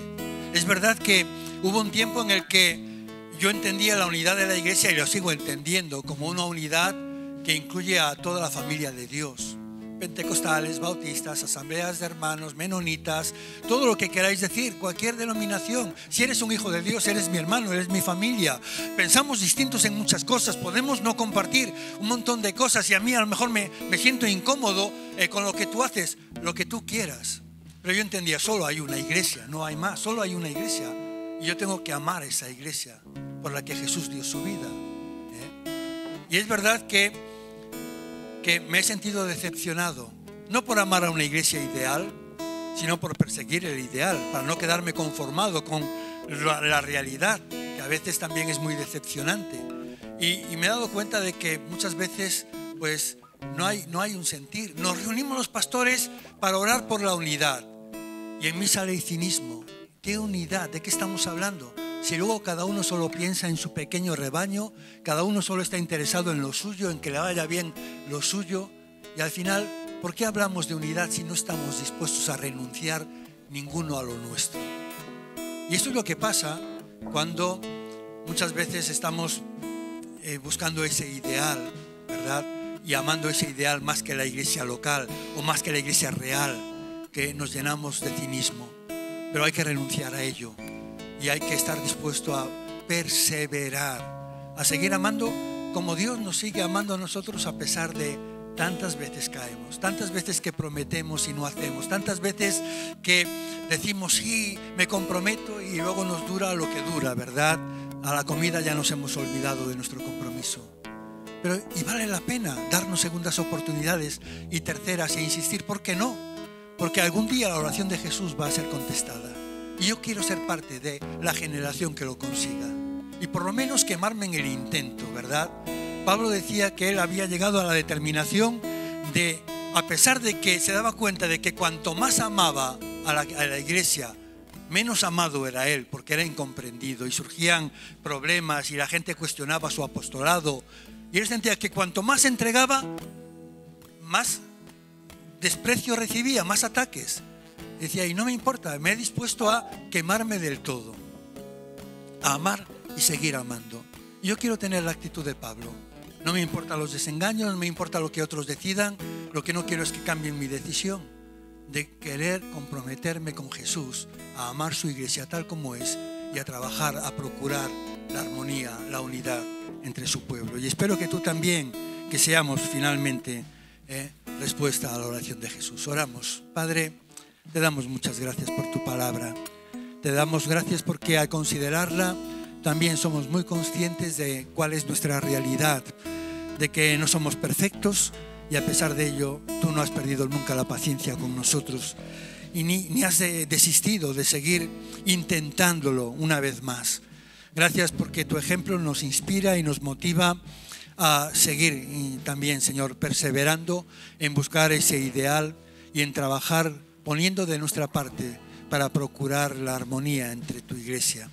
Es verdad que hubo un tiempo en el que yo entendía la unidad de la iglesia y lo sigo entendiendo como una unidad que incluye a toda la familia de Dios pentecostales, bautistas, asambleas de hermanos, menonitas, todo lo que queráis decir, cualquier denominación. Si eres un hijo de Dios, eres mi hermano, eres mi familia. Pensamos distintos en muchas cosas, podemos no compartir un montón de cosas y a mí a lo mejor me, me siento incómodo eh, con lo que tú haces, lo que tú quieras. Pero yo entendía, solo hay una iglesia, no hay más, solo hay una iglesia. Y yo tengo que amar esa iglesia por la que Jesús dio su vida. ¿eh? Y es verdad que que me he sentido decepcionado, no por amar a una iglesia ideal, sino por perseguir el ideal, para no quedarme conformado con la, realidad, que a veces también es muy decepcionante. Y, me he dado cuenta de que muchas veces, pues, no hay, no hay un sentir. Nos reunimos los pastores para orar por la unidad. Y en misa sale el cinismo. ¿Qué unidad? ¿De qué estamos hablando? Si luego cada uno solo piensa en su pequeño rebaño, cada uno solo está interesado en lo suyo, en que le vaya bien lo suyo, y al final, ¿por qué hablamos de unidad si no estamos dispuestos a renunciar ninguno a lo nuestro? Y eso es lo que pasa cuando muchas veces estamos eh, buscando ese ideal, ¿verdad? Y amando ese ideal más que la iglesia local o más que la iglesia real, que nos llenamos de cinismo. Pero hay que renunciar a ello. Y hay que estar dispuesto a perseverar, a seguir amando como Dios nos sigue amando a nosotros a pesar de tantas veces caemos, tantas veces que prometemos y no hacemos, tantas veces que decimos sí, me comprometo y luego nos dura lo que dura, ¿verdad? A la comida ya nos hemos olvidado de nuestro compromiso. Pero y vale la pena darnos segundas oportunidades y terceras e insistir, ¿por qué no? Porque algún día la oración de Jesús va a ser contestada. Y yo quiero ser parte de la generación que lo consiga. Y por lo menos quemarme en el intento, ¿verdad? Pablo decía que él había llegado a la determinación de, a pesar de que se daba cuenta de que cuanto más amaba a la, iglesia, menos amado era él, porque era incomprendido y surgían problemas y la gente cuestionaba su apostolado. Y él sentía que cuanto más entregaba, más desprecio recibía, más ataques. Decía, y no me importa, me he dispuesto a quemarme del todo, a amar y seguir amando. Yo quiero tener la actitud de Pablo. No me importan los desengaños, no me importa lo que otros decidan, lo que no quiero es que cambien mi decisión de querer comprometerme con Jesús, a amar su iglesia tal como es y a trabajar, a procurar la armonía, la unidad entre su pueblo. Y espero que tú también, que seamos finalmente eh, respuesta a la oración de Jesús. Oramos, Padre. Te damos muchas gracias por tu palabra. Te damos gracias porque al considerarla también somos muy conscientes de cuál es nuestra realidad, de que no somos perfectos y a pesar de ello tú no has perdido nunca la paciencia con nosotros y ni, ni has desistido de seguir intentándolo una vez más. Gracias porque tu ejemplo nos inspira y nos motiva a seguir también, Señor, perseverando en buscar ese ideal y en trabajar poniendo de nuestra parte para procurar la armonía entre tu iglesia.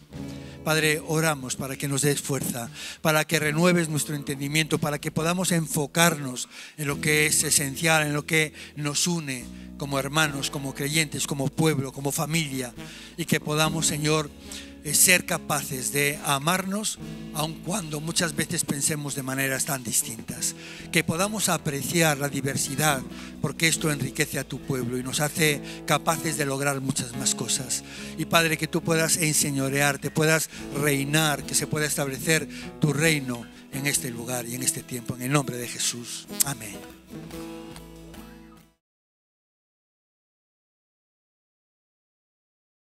Padre, oramos para que nos des fuerza, para que renueves nuestro entendimiento, para que podamos enfocarnos en lo que es esencial, en lo que nos une como hermanos, como creyentes, como pueblo, como familia, y que podamos, Señor, ser capaces de amarnos, aun cuando muchas veces pensemos de maneras tan distintas. Que podamos apreciar la diversidad, porque esto enriquece a tu pueblo y nos hace capaces de lograr muchas más cosas. Y Padre, que tú puedas enseñorearte, puedas reinar, que se pueda establecer tu reino en este lugar y en este tiempo. En el nombre de Jesús. Amén.